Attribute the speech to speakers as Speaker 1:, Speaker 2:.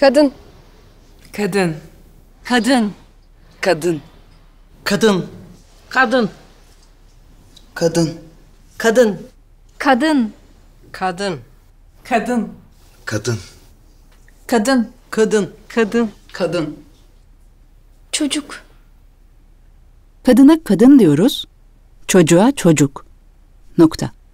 Speaker 1: Kadın. Kadın. Kadın. Kadın. Kadın. Kadın. Kadın. Kadın. Kadın. Kadın. Kadın. Kadın. Kadın. Kadın. Kadın. Kadın. Çocuk.
Speaker 2: Kadına kadın diyoruz, çocuğa çocuk. Nokta.